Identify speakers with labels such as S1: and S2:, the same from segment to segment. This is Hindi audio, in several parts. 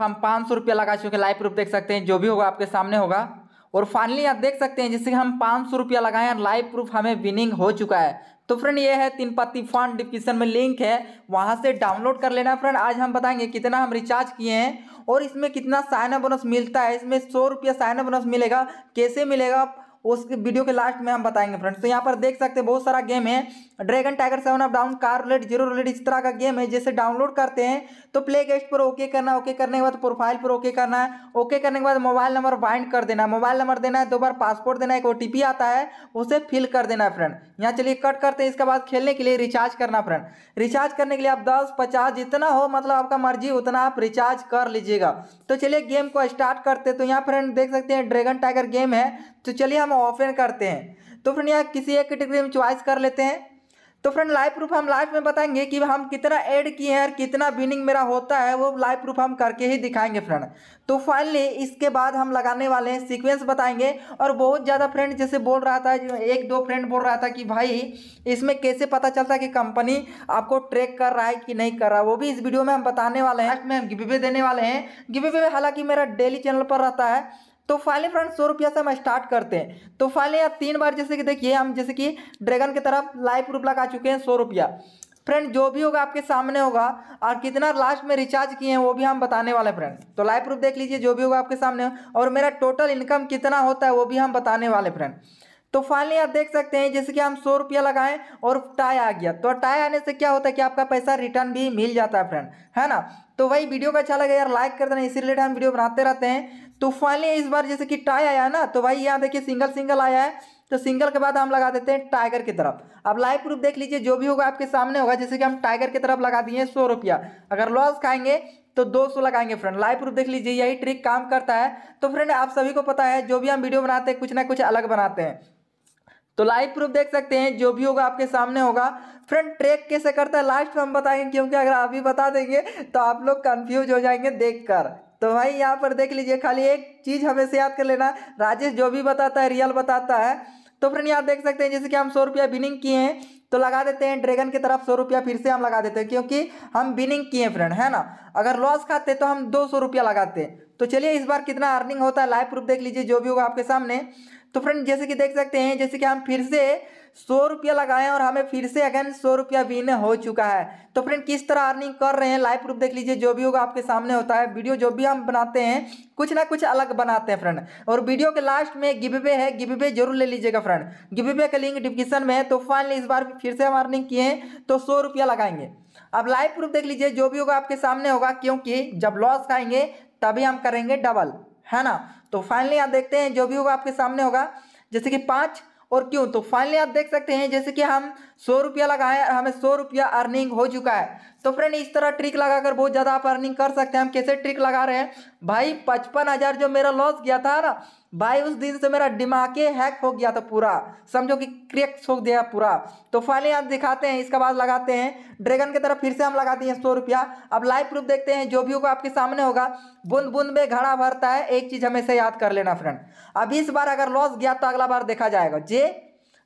S1: हम पाँच सौ रुपया लगा चुके लाइव प्रूफ देख सकते हैं जो भी होगा आपके सामने होगा और फाइनली आप देख सकते हैं जिससे हम पाँच सौ रुपया लगाएं और लाइव प्रूफ हमें विनिंग हो चुका है तो फ्रेंड ये है तीन पत्ती फंड डिस्क्रिप्शन में लिंक है वहाँ से डाउनलोड कर लेना फ्रेंड आज हम बताएंगे कितना हम रिचार्ज किए हैं और इसमें कितना साइना बोनस मिलता है इसमें सौ रुपया साइना बोनस मिलेगा कैसे मिलेगा उस वीडियो के लास्ट में हम बताएंगे फ्रेंड्स तो यहाँ पर देख सकते हैं बहुत सारा गेम है dragon tiger seven up down car roulette zero roulette इस तरह का गेम है जैसे डाउनलोड करते हैं तो प्ले गेस्ट पर ओके करना ओके करने के बाद प्रोफाइल पर ओके करना है ओके करने के बाद मोबाइल नंबर बाइंड कर देना मोबाइल नंबर देना है दो बार पासपोर्ट देना है एक ओ आता है उसे फिल कर देना है फ्रेंड यहाँ चलिए कट करते हैं इसके बाद खेलने के लिए रिचार्ज करना फ्रेंड रिचार्ज करने के लिए आप दस पचास जितना हो मतलब आपका मर्जी उतना आप रिचार्ज कर लीजिएगा तो चलिए गेम को स्टार्ट करते तो यहाँ फ्रेंड देख सकते हैं ड्रैगन टाइगर गेम है तो चलिए हम ओपन करते हैं तो फ्रेंड यहाँ किसी एक कैटेगरी में च्वाइस कर लेते हैं तो फ्रेंड लाइव प्रूफ हम लाइव में बताएंगे कि हम कितना ऐड किए हैं और कितना विनिंग मेरा होता है वो लाइव प्रूफ हम करके ही दिखाएंगे फ्रेंड तो फाइनली इसके बाद हम लगाने वाले हैं सीक्वेंस बताएंगे और बहुत ज़्यादा फ्रेंड जैसे बोल रहा था एक दो फ्रेंड बोल रहा था कि भाई इसमें कैसे पता चलता कि कंपनी आपको ट्रैक कर रहा है कि नहीं कर रहा वो भी इस वीडियो में हम बताने वाले हैं में हम गिवे देने वाले हैं गिवे हालांकि मेरा डेली चैनल पर रहता है तो फाइलें फ्रेंड सौ रुपया से हम स्टार्ट करते हैं तो फाइलें यहाँ तीन बार जैसे कि देखिए हम जैसे कि ड्रैगन की तरफ लाइव प्रूफ लगा चुके हैं सौ रुपया फ्रेंड जो भी होगा आपके सामने होगा और कितना लास्ट में रिचार्ज किए हैं वो भी हम बताने वाले हैं फ्रेंड तो लाइव प्रूफ देख लीजिए जो भी होगा आपके सामने और मेरा टोटल इनकम कितना होता है वो भी हम बताने वाले फ्रेंड तो फाइनली आप देख सकते हैं जैसे कि हम सौ रुपया लगाएं और टाई आ गया तो टाई आने से क्या होता है कि आपका पैसा रिटर्न भी मिल जाता है फ्रेंड है ना तो वही वीडियो का अच्छा लगे यार लाइक कर देना इसी रिलेटेड हम वीडियो बनाते रहते हैं तो फाइनली इस बार जैसे कि टाई आया ना तो भाई यहाँ देखिए सिंगल सिंगल आया है तो सिंगल के बाद हम लगा देते हैं टाइगर की तरफ अब लाइव प्रूफ देख लीजिए जो भी होगा आपके सामने होगा जैसे कि हम टाइगर की तरफ लगा दिए सौ रुपया अगर लॉस खाएंगे तो 200 लगाएंगे फ्रेंड लाइव प्रूफ देख लीजिए यही ट्रिक काम करता है तो फ्रेंड आप सभी को पता है जो भी हम वीडियो बनाते हैं कुछ ना कुछ अलग बनाते हैं तो लाइव प्रूफ देख सकते हैं जो भी होगा आपके सामने होगा फ्रेंड ट्रेक कैसे करता है लास्ट में हम बताएंगे क्योंकि अगर आप ही बता देंगे तो आप लोग कंफ्यूज हो जाएंगे देखकर तो भाई यहाँ पर देख लीजिए खाली एक चीज़ हमें से याद कर लेना राजेश जो भी बताता है रियल बताता है तो फ्रेंड यहाँ देख सकते हैं जैसे कि हम सौ रुपया विनिंग किए हैं तो लगा देते हैं ड्रैगन की तरफ सौ रुपया फिर से हम लगा देते हैं क्योंकि हम विनिंग किए फ्रेंड है ना अगर लॉस खाते तो हम दो सौ रुपया लगाते हैं तो चलिए इस बार कितना अर्निंग होता है लाइव प्रूफ देख लीजिए जो भी होगा आपके सामने तो फ्रेंड जैसे कि देख सकते हैं जैसे कि हम फिर से सौ रुपया लगाए और हमें फिर से अगेन सौ रुपया विन हो चुका है तो फ्रेंड किस तरह अर्निंग कर रहे हैं लाइव प्रूफ देख लीजिए जो भी होगा आपके सामने होता है वीडियो जो भी हम बनाते हैं कुछ ना कुछ अलग बनाते हैं फ्रेंड और वीडियो के लास्ट में गिबे है गिबे जरूर ले लीजिएगा फ्रेंड गिबे का लिंक डिस्क्रिप्शन में है तो फाइनली इस बार फिर से हम अर्निंग किए तो सौ रुपया लगाएंगे अब लाइव प्रूफ देख लीजिए जो भी होगा आपके सामने होगा क्योंकि जब लॉस खाएंगे तभी हम करेंगे डबल है ना तो फाइनली आप देखते हैं जो भी होगा आपके सामने होगा जैसे कि पांच और क्यों तो फाइनली आप देख सकते हैं जैसे कि हम सौ रुपया लगाए और हमें सौ रुपया अर्निंग हो चुका है तो फ्रेंड इस तरह ट्रिक लगाकर बहुत ज़्यादा आप अर्निंग कर सकते हैं हम कैसे ट्रिक लगा रहे हैं भाई पचपन हज़ार जो मेरा लॉस गया था ना भाई उस दिन से मेरा दिमागे हैक हो गया था पूरा समझो कि क्रेक्स हो गया पूरा तो फाइनली आप दिखाते हैं इसके बाद लगाते हैं ड्रैगन की तरफ फिर से हम लगाते हैं सौ रुपया अब लाइव प्रूफ देखते हैं जो भी होगा आपके सामने होगा बूंद बूंद में घड़ा भरता है एक चीज़ हमेशा याद कर लेना फ्रेंड अब इस बार अगर लॉस गया तो अगला बार देखा जाएगा जे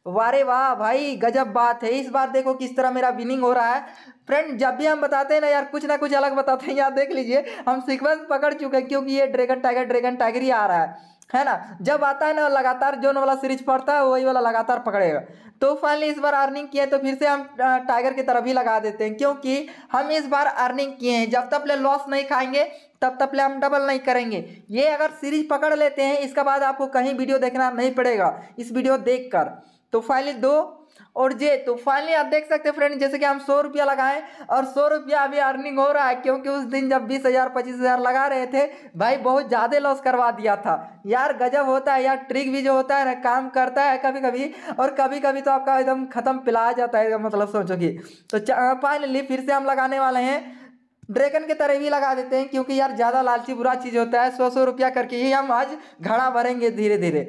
S1: वारे वाह भाई गजब बात है इस बार देखो किस तरह मेरा विनिंग हो रहा है फ्रेंड जब भी हम बताते हैं ना यार कुछ ना कुछ अलग बताते हैं यार देख लीजिए हम सीक्वेंस पकड़ चुके हैं क्योंकि ये ड्रैगन टाइगर ड्रैगन टाइगर ही आ रहा है है ना जब आता है ना लगातार जोन वाला सीरीज पड़ता है वही वाला लगातार पकड़ेगा तो फाइनली इस बार अर्निंग किए तो फिर से हम टाइगर की तरफ ही लगा देते हैं क्योंकि हम इस बार अर्निंग किए हैं जब तक ले लॉस नहीं खाएंगे तब तक ले हम डबल नहीं करेंगे ये अगर सीरीज पकड़ लेते हैं इसके बाद आपको कहीं वीडियो देखना नहीं पड़ेगा इस वीडियो देख कर तो फाइनली दो और जे तो फाइनली आप देख सकते हैं फ्रेंड जैसे कि हम सौ रुपया लगाएं और सौ रुपया अभी अर्निंग हो रहा है क्योंकि उस दिन जब बीस हज़ार पच्चीस हज़ार लगा रहे थे भाई बहुत ज़्यादा लॉस करवा दिया था यार गजब होता है यार ट्रिक भी जो होता है ना काम करता है कभी कभी और कभी कभी तो आपका एकदम ख़त्म पिलाया जाता है मतलब सोचो कि तो फाइनली फिर से हम लगाने वाले हैं ड्रैगन के तरह भी लगा देते हैं क्योंकि यार ज़्यादा लालची बुरा चीज़ होता है सौ सौ रुपया करके ही हम आज घड़ा भरेंगे धीरे धीरे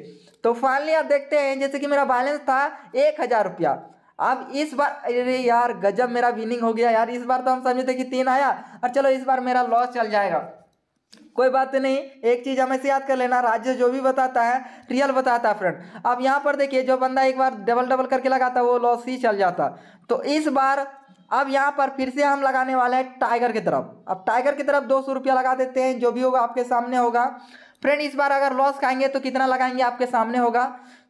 S1: तो फाइनली आप देखते हैं जैसे कि मेरा बैलेंस था एक हज़ार रुपया अब इस बार अरे यार गजब मेरा विनिंग हो गया यार इस बार तो हम समझे थे कि तीन आया और चलो इस बार मेरा लॉस चल जाएगा कोई बात नहीं एक चीज़ हमें से याद कर लेना राज्य जो भी बताता है रियल बताता है फ्रेंड अब यहाँ पर देखिए जो बंदा एक बार डबल डबल करके लगाता वो लॉस ही चल जाता तो इस बार अब यहाँ पर फिर से हम लगाने वाले हैं टाइगर की तरफ अब टाइगर की तरफ दो सौ रुपया लगा देते हैं जो भी होगा आपके सामने होगा फ्रेंड इस बार अगर लॉस खाएंगे तो कितना लगाएंगे आपके सामने होगा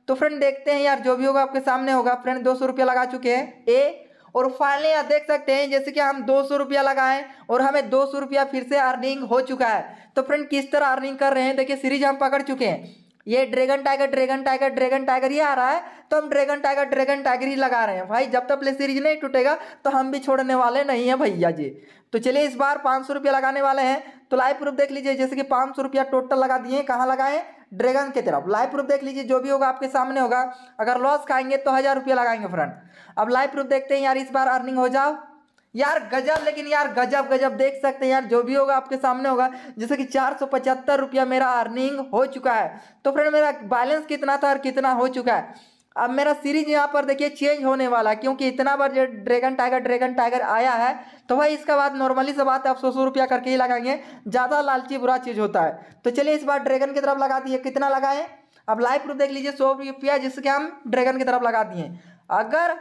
S1: तो फ्रेंड देखते हैं यार जो भी होगा आपके सामने होगा फ्रेंड दो सौ रुपया लगा चुके हैं ए और फाइनली यार देख सकते हैं जैसे कि हम दो सौ रुपया लगाएं और हमें दो सौ रुपया फिर से अर्निंग हो चुका है तो फ्रेंड किस तरह अर्निंग कर रहे हैं देखिए सीरीज हम पकड़ चुके हैं ये dragon tiger dragon tiger dragon tiger ये आ रहा है तो हम ड्रैगन टाइगर ड्रैगन टाइगर ही लगा रहे हैं भाई जब तक प्ले सीरीज नहीं टूटेगा तो हम भी छोड़ने वाले नहीं हैं भैया जी तो चलिए इस बार पाँच सौ रुपया लगाने वाले हैं तो लाइव प्रूफ देख लीजिए जैसे कि पाँच सौ रुपया टोटल लगा दिए कहाँ लगाए ड्रैगन की तरफ लाइव प्रूफ देख लीजिए जो भी होगा आपके सामने होगा अगर लॉस खाएंगे तो हज़ार रुपया लगाएंगे फ्रेंड अब लाइव प्रूफ देखते हैं यार इस बार अर्निंग हो जाओ यार गजब लेकिन यार गजब गजब देख सकते हैं यार जो भी होगा आपके सामने होगा जैसे कि चार सौ पचहत्तर रुपया मेरा अर्निंग हो चुका है तो फ्रेंड मेरा बैलेंस कितना था और कितना हो चुका है अब मेरा सीरीज यहाँ पर देखिए चेंज होने वाला है क्योंकि इतना बार जो ड्रैगन टाइगर ड्रैगन टाइगर आया है तो भाई इसका बाद नॉर्मली से बात है आप सौ सौ रुपया करके ही लगाएंगे ज़्यादा लालची बुरा चीज़ होता है तो चलिए इस बार ड्रैगन की तरफ लगा दिए कितना लगाए अब लाइव प्रूफ देख लीजिए सौ रुपया जिसके हम ड्रैगन की तरफ लगा दिए अगर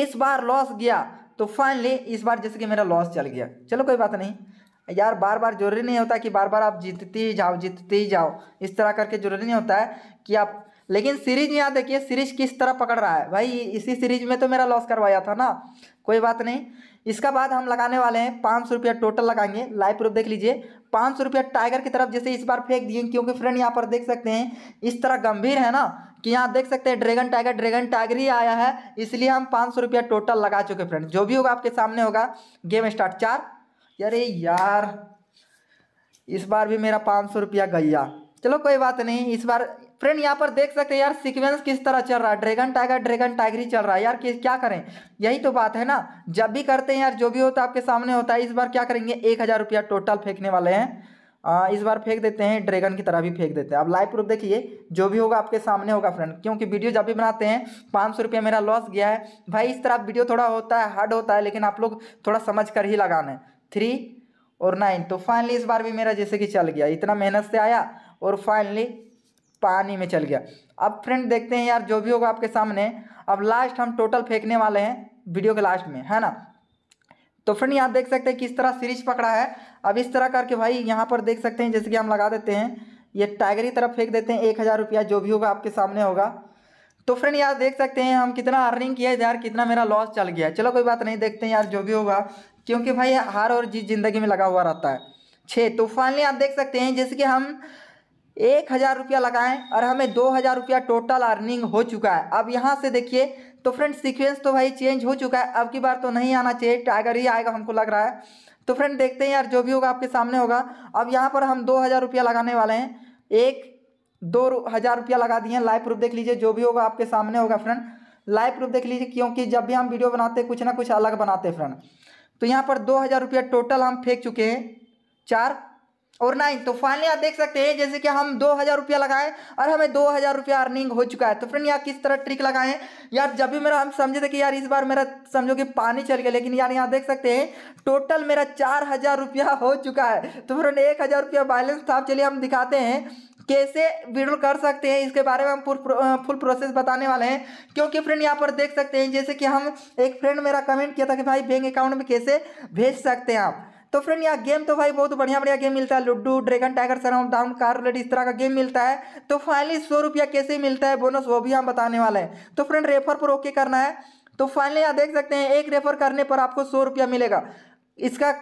S1: इस बार लॉस गया तो फाइनली इस बार जैसे कि मेरा लॉस चल गया चलो कोई बात नहीं यार बार बार जरूरी नहीं होता कि बार बार आप जीतते ही जाओ जीतते ही जाओ इस तरह करके जरूरी नहीं होता है कि आप लेकिन सीरीज यहाँ देखिए सीरीज किस तरह पकड़ रहा है भाई इसी सीरीज में तो मेरा लॉस करवाया था ना कोई बात नहीं इसका बाद हम लगाने वाले हैं पाँच सौ रुपया टोटल लगाएंगे लाइव प्रूफ देख लीजिए पाँच सौ रुपया टाइगर की तरफ जैसे इस बार फेंक दिए क्योंकि फ्रेंड यहाँ पर देख सकते हैं इस तरह गंभीर है ना कि यहाँ देख सकते हैं ड्रैगन टाइगर ड्रैगन टाइगर ही आया है इसलिए हम पाँच सौ रुपया टोटल लगा चुके फ्रेंड जो भी होगा आपके सामने होगा गेम स्टार्ट चार अरे यार इस बार भी मेरा पाँच सौ रुपया गया चलो कोई बात नहीं इस बार फ्रेंड यहाँ पर देख सकते हैं यार सीक्वेंस किस तरह चल रहा है ड्रैगन टाइगर ड्रैगन टाइगर ही चल रहा है यार क्या करें यही तो बात है ना जब भी करते हैं यार जो भी होता है आपके सामने होता है इस बार क्या करेंगे एक हज़ार रुपया टोटल फेंकने वाले हैं आ, इस बार फेंक देते हैं ड्रैगन की तरह भी फेंक देते हैं अब लाइव प्रूफ देखिए जो भी होगा आपके सामने होगा फ्रेंड क्योंकि वीडियो जब भी बनाते हैं पाँच सौ रुपया मेरा लॉस गया है भाई इस तरह वीडियो थोड़ा होता है हार्ड होता है लेकिन आप लोग थोड़ा समझ कर ही लगाना थ्री और नाइन तो फाइनली इस बार भी मेरा जैसे कि चल गया इतना मेहनत से आया और फाइनली पानी में चल गया अब फ्रेंड देखते हैं यार जो भी होगा आपके सामने अब लास्ट हम टोटल फेंकने वाले हैं वीडियो के लास्ट में है ना तो फ्रेंड यहाँ देख सकते हैं किस तरह सीरीज पकड़ा है अब इस तरह करके भाई यहाँ पर देख सकते हैं जैसे कि हम लगा देते हैं ये टाइगर की तरफ फेंक देते हैं एक हज़ार रुपया जो भी होगा आपके सामने होगा तो फ्रेंड यार देख सकते हैं हम कितना अर्निंग किया है यार कितना मेरा लॉस चल गया चलो कोई बात नहीं देखते हैं यार जो भी होगा क्योंकि भाई हार और जीत जिंदगी में लगा हुआ रहता है छः तो फाइनली आप देख सकते हैं जैसे कि हम एक हज़ार रुपया लगाएं और हमें दो हज़ार रुपया टोटल अर्निंग हो चुका है अब यहाँ से देखिए तो फ्रेंड सीक्वेंस तो भाई चेंज हो चुका है अब की बार तो नहीं आना चाहिए टाइगर ही आएगा हमको लग रहा है तो फ्रेंड देखते हैं यार जो भी होगा आपके सामने होगा अब यहाँ पर हम दो हज़ार रुपया लगाने वाले हैं एक दो हज़ार रुपया लगा दिए लाइव प्रूफ देख लीजिए जो भी होगा आपके सामने होगा फ्रेंड लाइव प्रूफ देख लीजिए क्योंकि जब भी हम वीडियो बनाते हैं कुछ ना कुछ अलग बनाते हैं फ्रेंड तो यहाँ पर दो हज़ार रुपया टोटल हम फेंक चुके हैं चार और नाइन तो फाइनली आप देख सकते हैं जैसे कि हम दो हज़ार रुपया लगाए और हमें दो हज़ार रुपया अर्निंग हो चुका है तो फ्रेंड यार किस तरह ट्रिक लगाए यार जब भी मेरा हम समझे थे कि यार इस बार मेरा समझो कि पानी चल गया लेकिन यार यहाँ देख सकते हैं टोटल मेरा चार हज़ार रुपया हो चुका है तो फ्रेंड एक हज़ार रुपया बैलेंस था चलिए हम दिखाते हैं कैसे विड्रॉल कर सकते हैं इसके बारे में हम फुल प्रोसेस बताने वाले हैं क्योंकि फ्रेंड यहाँ पर देख सकते हैं जैसे कि हम एक फ्रेंड मेरा कमेंट किया था कि भाई बैंक अकाउंट में कैसे भेज सकते हैं आप तो फ्रेंड यहाँ गेम तो भाई बहुत बढ़िया बढ़िया गेम मिलता है लुड्डू ड्रैगन टाइगर सर डाउन कार रेड इस तरह का गेम मिलता है तो फाइनली सौ रुपया कैसे मिलता है बोनस वो भी हम बताने वाले हैं तो फ्रेंड रेफर पर ओके करना है तो फाइनली यहाँ देख सकते हैं एक रेफर करने पर आपको सौ रुपया मिलेगा इसका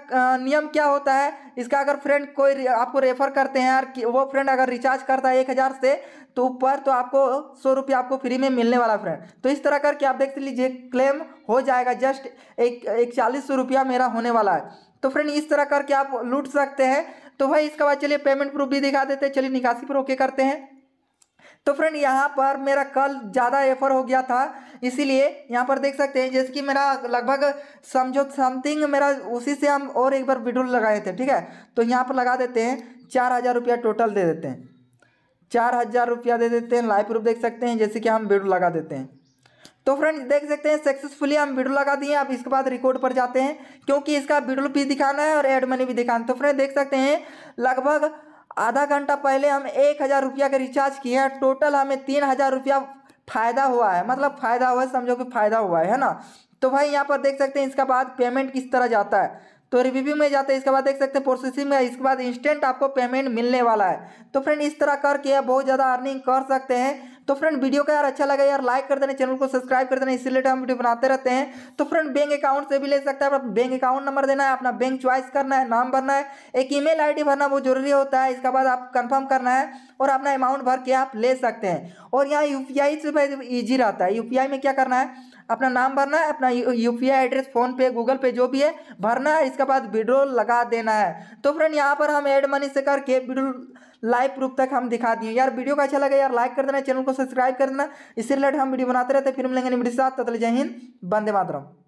S1: नियम क्या होता है इसका अगर फ्रेंड कोई आपको रेफर करते हैं यार वो फ्रेंड अगर रिचार्ज करता है एक हज़ार से तो ऊपर तो आपको सौ रुपया आपको फ्री में मिलने वाला फ्रेंड तो इस तरह करके आप देख लीजिए क्लेम हो जाएगा जस्ट एक एक चालीस सौ रुपया मेरा होने वाला है तो फ्रेंड इस तरह करके आप लूट सकते हैं तो भाई इसके बाद चलिए पेमेंट प्रूफ भी दिखा देते हैं चलिए निकासी पर ओके करते हैं तो फ्रेंड यहाँ पर मेरा कल ज़्यादा एफर हो गया था इसीलिए यहाँ पर देख सकते हैं जैसे कि मेरा लगभग समझो समथिंग मेरा उसी से हम और एक बार विड्रोल लगाए थे ठीक है तो यहाँ पर लगा देते हैं चार हज़ार रुपया टोटल दे देते हैं चार हज़ार रुपया दे देते हैं लाइव प्रूफ देख सकते हैं जैसे कि हम विड्रोल लगा देते हैं तो फ्रेंड्स देख सकते हैं सक्सेसफुली हम वीडियो लगा दिए आप इसके बाद रिकॉर्ड पर जाते हैं क्योंकि इसका वीडियो भी दिखाना है और एड मनी भी दिखाना है तो फ्रेंड देख सकते हैं लगभग आधा घंटा पहले हम एक हज़ार रुपया का रिचार्ज किए हैं टोटल हमें तीन हज़ार रुपया फ़ायदा हुआ है मतलब फ़ायदा हुआ है समझो कि फ़ायदा हुआ है है ना तो भाई यहाँ पर देख सकते हैं इसके बाद पेमेंट किस तरह जाता है तो रिव्यू में जाते हैं इसके बाद देख सकते हैं प्रोसेसिंग में इसके बाद इंस्टेंट आपको पेमेंट मिलने वाला है तो फ्रेंड इस तरह करके बहुत ज़्यादा अर्निंग कर सकते हैं तो फ्रेंड वीडियो का यार अच्छा लगा यार लाइक कर देना चैनल को सब्सक्राइब कर देना इसी रिलेटेड हम वीडियो बनाते रहते हैं तो फ्रेंड बैंक अकाउंट से भी ले सकते हैं बैंक अकाउंट नंबर देना है अपना बैंक च्वाइस करना है नाम भरना है एक ईमेल मेल भरना बहुत जरूरी होता है इसके बाद आप कन्फर्म करना है और अपना अमाउंट भर के आप ले सकते हैं और यहाँ यू से ईजी रहता है यू में क्या करना है अपना नाम भरना है अपना U P I address PhonePe Google Pay जो भी है भरना है इसके बाद विड्रोल लगा देना है तो फ्रेंड यहाँ पर हम एड मनी से करके विड्रोल लाइव प्रूफ तक हम दिखा दिए यार वीडियो का अच्छा लगा यार लाइक कर देना चैनल को सब्सक्राइब कर देना इसी रिलेटेड हम वीडियो बनाते रहते फिर मिलेंगे जय हिंद बंदे मातरम